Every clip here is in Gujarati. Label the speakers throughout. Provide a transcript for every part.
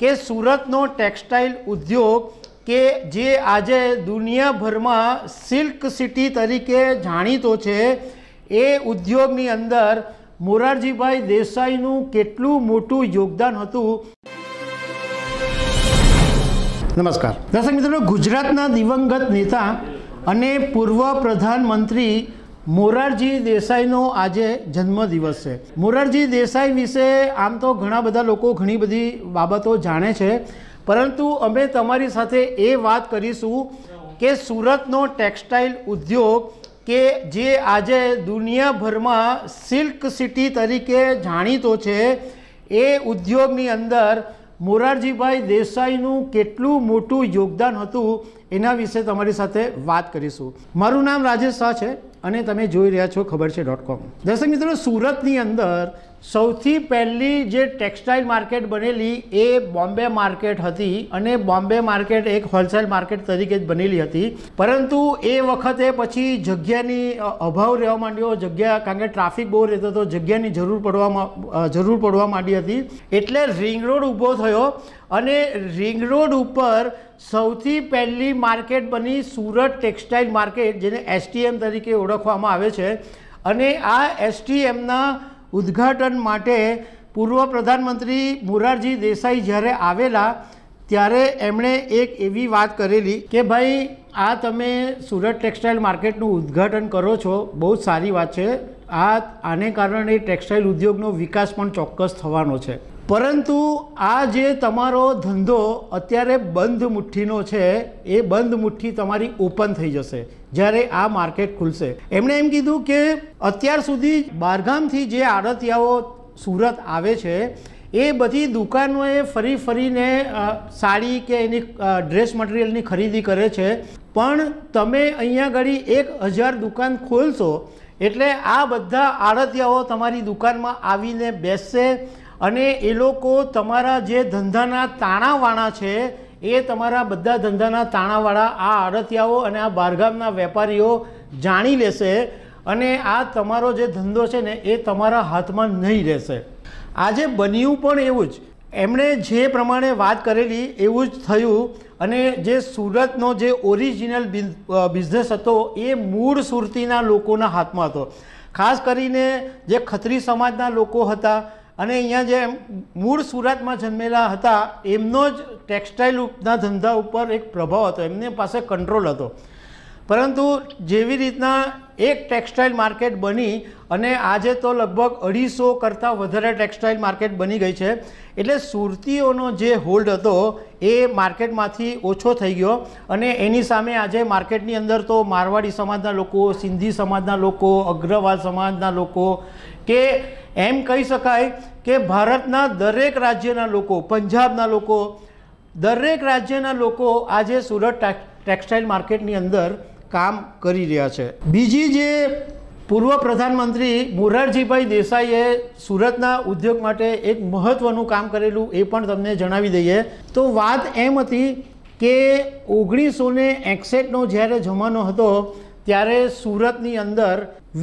Speaker 1: કે સુરતનો ટેક્સટાઇલ ઉદ્યોગ કે જે આજે દુનિયાભરમાં સિલ્ક સિટી તરીકે જાણીતો છે એ ઉદ્યોગની અંદર મોરારજીભાઈ દેસાઈનું કેટલું મોટું યોગદાન હતું નમસ્કાર દર્શક મિત્રો ગુજરાતના દિવંગત નેતા અને પૂર્વ પ્રધાનમંત્રી મોરારજી દેસાઈનો આજે જન્મદિવસ છે મોરારજી દેસાઈ વિશે આમ તો ઘણા બધા લોકો ઘણી બધી બાબતો જાણે છે પરંતુ અમે તમારી સાથે એ વાત કરીશું કે સુરતનો ટેક્સટાઇલ ઉદ્યોગ કે જે આજે દુનિયાભરમાં સિલ્ક સિટી તરીકે જાણીતો છે એ ઉદ્યોગની અંદર મોરારજીભાઈ દેસાઈનું કેટલું મોટું યોગદાન હતું એના વિશે તમારી સાથે વાત કરીશું મારું નામ રાજેશ શાહ છે અને તમે જોઈ રહ્યા છો ખબર છે ડોટ કોમ દર્શક મિત્રો સુરતની અંદર સૌથી પહેલી જે ટેક્સટાઇલ માર્કેટ બનેલી એ બોમ્બે માર્કેટ હતી અને બોમ્બે માર્કેટ એક હોલસેલ માર્કેટ તરીકે જ બનેલી હતી પરંતુ એ વખતે પછી જગ્યાની અભાવ રહેવા માંડ્યો જગ્યા કારણ કે ટ્રાફિક બહુ રહેતો હતો જગ્યાની જરૂર પડવા જરૂર પડવા માંડી હતી એટલે રિંગ રોડ ઊભો થયો અને રિંગ રોડ ઉપર સૌથી પહેલી માર્કેટ બની સુરત ટેક્સટાઇલ માર્કેટ જેને એસટીએમ તરીકે ઓળખવામાં આવે છે અને આ એસટીએમના ઉદ્ઘાટન માટે પૂર્વ પ્રધાનમંત્રી મોરારજી દેસાઈ જ્યારે આવેલા ત્યારે એમણે એક એવી વાત કરેલી કે ભાઈ આ તમે સુરત ટેક્સટાઇલ માર્કેટનું ઉદ્ઘાટન કરો છો બહુ જ સારી વાત છે આ આને કારણે ટેક્સટાઇલ ઉદ્યોગનો વિકાસ પણ ચોક્કસ થવાનો છે પરંતુ આ જે તમારો ધંધો અત્યારે બંધ મુઠ્ઠીનો છે એ બંધ મુઠ્ઠી તમારી ઓપન થઈ જશે જ્યારે આ માર્કેટ ખુલશે એમણે એમ કીધું કે અત્યાર સુધી બહારગામથી જે આડતિયાઓ સુરત આવે છે એ બધી દુકાનોએ ફરી ફરીને સાડી કે એની ડ્રેસ મટીરિયલની ખરીદી કરે છે પણ તમે અહીંયા ઘડી એક હજાર દુકાન ખોલશો એટલે આ બધા આડતિયાઓ તમારી દુકાનમાં આવીને બેસશે અને એ લોકો તમારા જે ધંધાના તાણાવાણા છે એ તમારા બધા ધંધાના તાણાવાળા આ આડતિયાઓ અને આ બહારગામના વેપારીઓ જાણી લેશે અને આ તમારો જે ધંધો છે ને એ તમારા હાથમાં નહીં રહેશે આજે બન્યું પણ એવું જ એમણે જે પ્રમાણે વાત કરેલી એવું જ થયું અને જે સુરતનો જે ઓરિજિનલ બિઝનેસ હતો એ મૂળ સુરતીના લોકોના હાથમાં હતો ખાસ કરીને જે ખત્રી સમાજના લોકો હતા અને અહીંયા જે મૂળ સુરતમાં જન્મેલા હતા એમનો જ ટેક્સટાઇલના ધંધા ઉપર એક પ્રભાવ હતો એમને પાસે કંટ્રોલ હતો પરંતુ જેવી રીતના એક ટેક્સટાઇલ માર્કેટ બની અને આજે તો લગભગ અઢીસો કરતાં વધારે ટેક્સટાઇલ માર્કેટ બની ગઈ છે એટલે સુરતીઓનો જે હોલ્ડ હતો એ માર્કેટમાંથી ઓછો થઈ ગયો અને એની સામે આજે માર્કેટની અંદર તો મારવાડી સમાજના લોકો સિંધી સમાજના લોકો અગ્રવાલ સમાજના લોકો કે એમ કહી શકાય કે ભારતના દરેક રાજ્યના લોકો પંજાબના લોકો દરેક રાજ્યના લોકો આજે સુરત ટેક્સટાઇલ માર્કેટની અંદર કામ કરી રહ્યા છે બીજી જે પૂર્વ પ્રધાનમંત્રી મોરારજીભાઈ દેસાઈએ સુરતના ઉદ્યોગ માટે એક મહત્ત્વનું કામ કરેલું એ પણ તમને જણાવી દઈએ તો વાત એમ હતી કે ઓગણીસો ને એકસઠનો જ્યારે જમાનો હતો ત્યારે સુરતની અંદર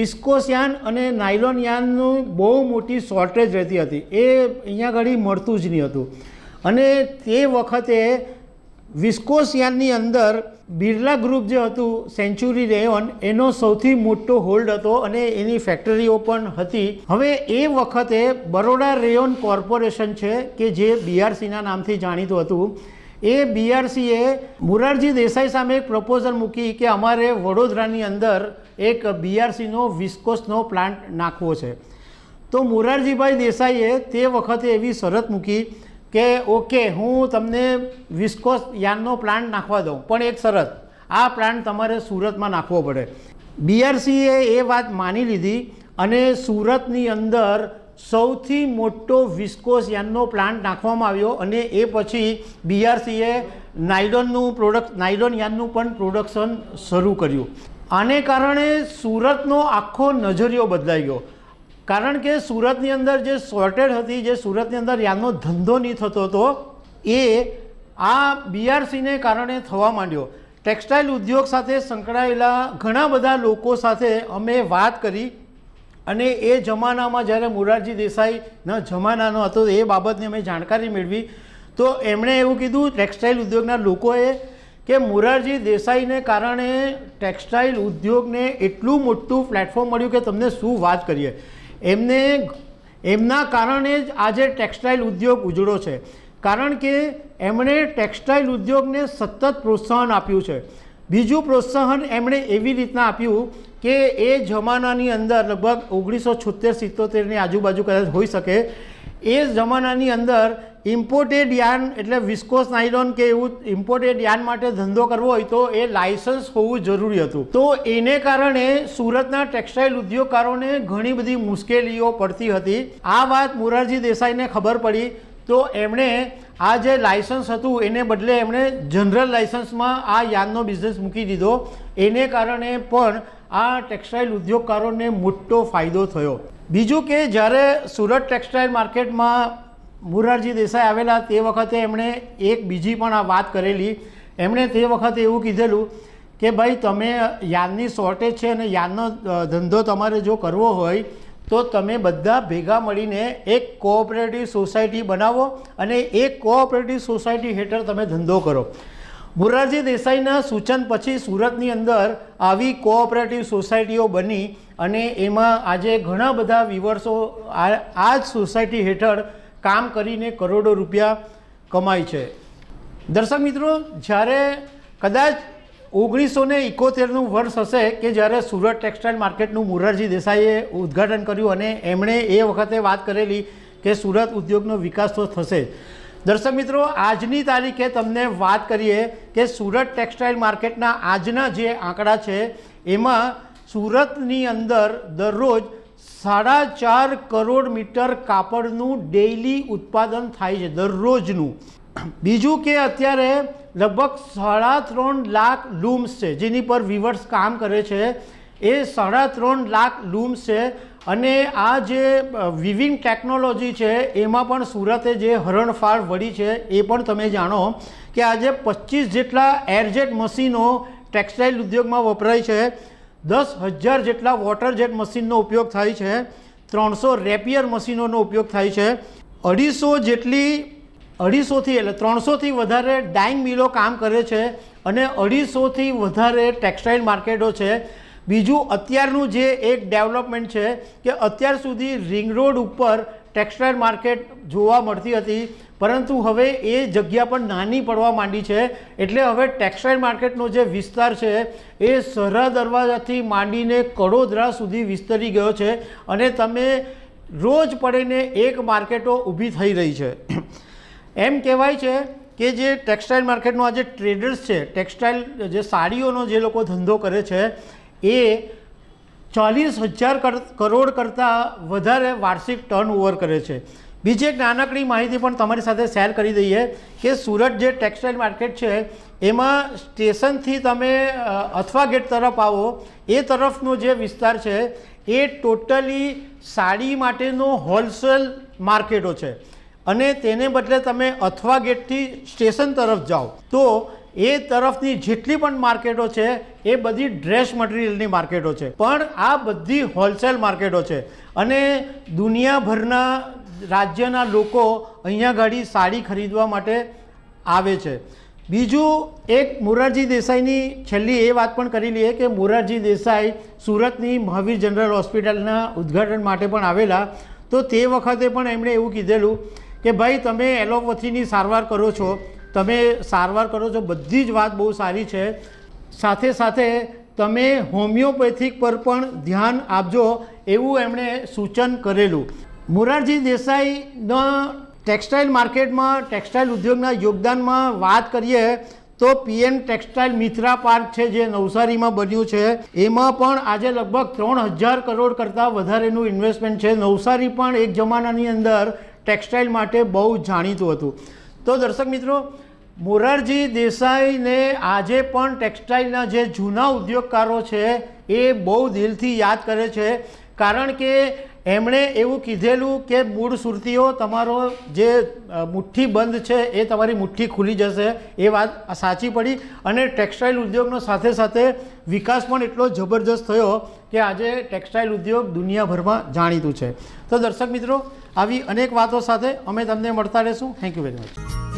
Speaker 1: વિસ્કોસ યાન અને નાયલોન યાનનું બહુ મોટી શોર્ટેજ રહેતી હતી એ અહીંયા ઘડી મળતું જ નહીં હતું અને તે વખતે વિસ્કોસ યાનની અંદર બિરલા ગ્રુપ જે હતું સેન્ચુરી રેયોન એનો સૌથી મોટો હોલ્ડ હતો અને એની ફેક્ટરીઓ પણ હતી હવે એ વખતે બરોડા રેયોન કોર્પોરેશન છે કે જે બીઆરસીના નામથી જાણીતું હતું એ બીઆરસીએ મોરારજી દેસાઈ સામે એક પ્રપોઝલ મૂકી કે અમારે વડોદરાની અંદર એક બીઆરસીનો વિસ્કોસનો પ્લાન્ટ નાખવો છે તો મોરારજીભાઈ દેસાઈએ તે વખતે એવી શરત મૂકી કે ઓકે હું તમને વિસ્કોસ યાનનો પ્લાન્ટ નાખવા દઉં પણ એક શરત આ પ્લાન્ટ તમારે સુરતમાં નાખવો પડે બીઆરસીએ એ વાત માની લીધી અને સુરતની અંદર સૌથી મોટો વિસ્કોસ યાનનો પ્લાન્ટ નાખવામાં આવ્યો અને એ પછી બીઆરસીએ નાયલોનનું પ્રોડક્ટ નાયલોન યાનનું પણ પ્રોડક્શન શરૂ કર્યું આને કારણે સુરતનો આખો નજરિયો બદલાઈ ગયો કારણ કે સુરતની અંદર જે શોર્ટેજ હતી જે સુરતની અંદર યાનનો ધંધો નહીં થતો હતો એ આ બીઆરસીને કારણે થવા માંડ્યો ટેક્સટાઇલ ઉદ્યોગ સાથે સંકળાયેલા ઘણા બધા લોકો સાથે અમે વાત કરી અને એ જમાનામાં જ્યારે મોરારજી દેસાઈના જમાનાનો હતો એ બાબતની અમે જાણકારી મેળવી તો એમણે એવું કીધું ટેક્સટાઇલ ઉદ્યોગના લોકોએ કે મોરારજી દેસાઈને કારણે ટેક્સટાઇલ ઉદ્યોગને એટલું મોટું પ્લેટફોર્મ મળ્યું કે તમને શું વાત કરીએ એમને એમના કારણે જ આજે ટેક્સટાઇલ ઉદ્યોગ ઉજળો છે કારણ કે એમણે ટેક્સટાઇલ ઉદ્યોગને સતત પ્રોત્સાહન આપ્યું છે બીજું પ્રોત્સાહન એમણે એવી રીતના આપ્યું કે એ જમાનાની અંદર લગભગ ઓગણીસો છોતેર સિત્તોતેરની આજુબાજુ કદાચ હોઈ શકે એ જમાનાની અંદર ઇમ્પોર્ટેડ યાન એટલે વિસ્કોસ નાયલોન કે એવું ઇમ્પોર્ટેડ યાન માટે ધંધો કરવો હોય તો એ લાયસન્સ હોવું જરૂરી હતું તો એને કારણે સુરતના ટેક્સટાઇલ ઉદ્યોગકારોને ઘણી બધી મુશ્કેલીઓ પડતી હતી આ વાત મોરારજી દેસાઈને ખબર પડી તો એમણે આ જે લાયસન્સ હતું એને બદલે એમણે જનરલ લાયસન્સમાં આ યાનનો બિઝનેસ મૂકી દીધો એને કારણે પણ આ ટેક્સટાઇલ ઉદ્યોગકારોને મોટો ફાયદો થયો બીજું કે જ્યારે સુરત ટેક્સટાઇલ માર્કેટમાં મુરારજી દેસાઈ આવેલા તે વખતે એમણે એક બીજી પણ આ વાત કરેલી એમણે તે વખતે એવું કીધેલું કે ભાઈ તમે યાનની શોર્ટેજ છે અને યાનનો ધંધો તમારે જો કરવો હોય તો તમે બધા ભેગા મળીને એક કોઓપરેટિવ સોસાયટી બનાવો અને એ કોઓપરેટિવ સોસાયટી હેઠળ તમે ધંધો કરો મોરારજી દેસાઈના સૂચન પછી સુરતની અંદર આવી કોઓપરેટિવ સોસાયટીઓ બની અને એમાં આજે ઘણા બધા વિવર્સો આ જ સોસાયટી હેઠળ કામ કરીને કરોડો રૂપિયા કમાય છે દર્શક મિત્રો જ્યારે કદાચ ઓગણીસો ને ઇકોતેરનું વર્ષ હશે કે જ્યારે સુરત ટેક્સટાઇલ માર્કેટનું મુરારજી દેસાઈએ ઉદ્ઘાટન કર્યું અને એમણે એ વખતે વાત કરેલી કે સુરત ઉદ્યોગનો વિકાસ તો થશે દર્શક મિત્રો આજની તારીખે તમને વાત કરીએ કે સુરત ટેક્સટાઇલ માર્કેટના આજના જે આંકડા છે એમાં સુરતની અંદર દરરોજ સાડા ચાર કરોડ મીટર કાપડનું ડેઇલી ઉત્પાદન થાય છે દરરોજનું બીજું કે અત્યારે લગભગ સાડા ત્રણ લાખ લૂમ્સ છે જેની પર વિવર્સ કામ કરે છે એ સાડા ત્રણ લાખ લૂમ્સ છે અને આ જે વિવિંગ ટેકનોલોજી છે એમાં પણ સુરતે જે હરણફાળ વળી છે એ પણ તમે જાણો કે આજે પચીસ જેટલા એરજેટ મશીનો ટેક્સટાઇલ ઉદ્યોગમાં વપરાય છે દસ હજાર જેટલા વોટર જેટ મશીનનો ઉપયોગ થાય છે ત્રણસો રેપિયર મશીનોનો ઉપયોગ થાય છે અઢીસો જેટલી અઢીસોથી એટલે ત્રણસોથી વધારે ડાઇંગ મિલો કામ કરે છે અને અઢીસોથી વધારે ટેક્સટાઇલ માર્કેટો છે બીજું અત્યારનું જે એક ડેવલપમેન્ટ છે કે અત્યાર સુધી રિંગ રોડ ઉપર ટેક્સટાઇલ માર્કેટ જોવા મળતી હતી પરંતુ હવે એ જગ્યા પણ નાની પડવા માંડી છે એટલે હવે ટેક્સટાઇલ માર્કેટનો જે વિસ્તાર છે એ સરહા દરવાજાથી માંડીને કડોદરા સુધી વિસ્તરી ગયો છે અને તમે રોજ પડીને એક માર્કેટો ઊભી થઈ રહી છે એમ કહેવાય છે કે જે ટેક્સટાઇલ માર્કેટનો આ જે ટ્રેડર્સ છે ટેક્સટાઇલ જે સાડીઓનો જે લોકો ધંધો કરે છે એ ચાલીસ હજાર કરોડ કરતાં વધારે વાર્ષિક ટર્નઓવર કરે છે બીજી એક નાનકડી માહિતી પણ તમારી સાથે શેર કરી દઈએ કે સુરત જે ટેક્સટાઇલ માર્કેટ છે એમાં સ્ટેશનથી તમે અથવા ગેટ તરફ આવો એ તરફનો જે વિસ્તાર છે એ ટોટલી સાડી માટેનો હોલસેલ માર્કેટો છે અને તેને બદલે તમે અથવા ગેટથી સ્ટેશન તરફ જાઓ તો એ તરફની જેટલી પણ માર્કેટો છે એ બધી ડ્રેસ મટીરિયલની માર્કેટો છે પણ આ બધી હોલસેલ માર્કેટો છે અને દુનિયાભરના રાજ્યના લોકો અહીંયા ગાડી સાડી ખરીદવા માટે આવે છે બીજું એક મોરારજી દેસાઈની છેલ્લી એ વાત પણ કરી લઈએ કે મોરારજી દેસાઈ સુરતની મહાવીર જનરલ હોસ્પિટલના ઉદ્ઘાટન માટે પણ આવેલા તો તે વખતે પણ એમણે એવું કીધેલું કે ભાઈ તમે એલોપથીની સારવાર કરો છો તમે સારવાર કરો છો બધી જ વાત બહુ સારી છે સાથે સાથે તમે હોમિયોપેથિક પર પણ ધ્યાન આપજો એવું એમણે સૂચન કરેલું મોરારજી દેસાઈના ટેક્સટાઇલ માર્કેટમાં ટેક્સટાઇલ ઉદ્યોગના યોગદાનમાં વાત કરીએ તો પીએમ ટેક્સટાઇલ મિત્રા પાર્ક છે જે નવસારીમાં બન્યું છે એમાં પણ આજે લગભગ ત્રણ હજાર કરોડ કરતાં વધારેનું ઇન્વેસ્ટમેન્ટ છે નવસારી પણ એક જમાનાની અંદર ટેક્સટાઇલ માટે બહુ જાણીતું હતું તો દર્શક મિત્રો મોરારજી દેસાઈને આજે પણ ટેક્સટાઇલના જે જૂના ઉદ્યોગકારો છે એ બહુ દિલથી યાદ કરે છે કારણ કે એમણે એવું કીધેલું કે મૂળ સુરતીઓ તમારો જે મુઠ્ઠી બંધ છે એ તમારી મુઠ્ઠી ખુલી જશે એ વાત સાચી પડી અને ટેક્સટાઇલ ઉદ્યોગનો સાથે સાથે વિકાસ પણ એટલો જબરજસ્ત થયો કે આજે ટેક્સટાઇલ ઉદ્યોગ દુનિયાભરમાં જાણીતું છે તો દર્શક મિત્રો આવી અનેક વાતો સાથે અમે તમને મળતા રહેશું થેન્ક યુ વેરી મચ